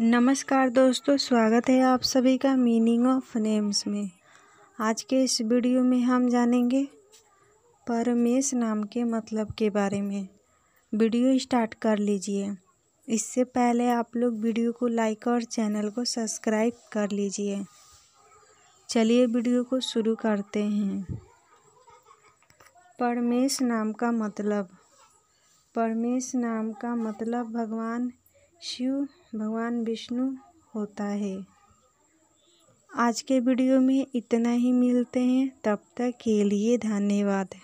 नमस्कार दोस्तों स्वागत है आप सभी का मीनिंग ऑफ नेम्स में आज के इस वीडियो में हम जानेंगे परमेश नाम के मतलब के बारे में वीडियो स्टार्ट कर लीजिए इससे पहले आप लोग वीडियो को लाइक और चैनल को सब्सक्राइब कर लीजिए चलिए वीडियो को शुरू करते हैं परमेश नाम का मतलब परमेश नाम का मतलब भगवान शिव भगवान विष्णु होता है आज के वीडियो में इतना ही मिलते हैं तब तक के लिए धन्यवाद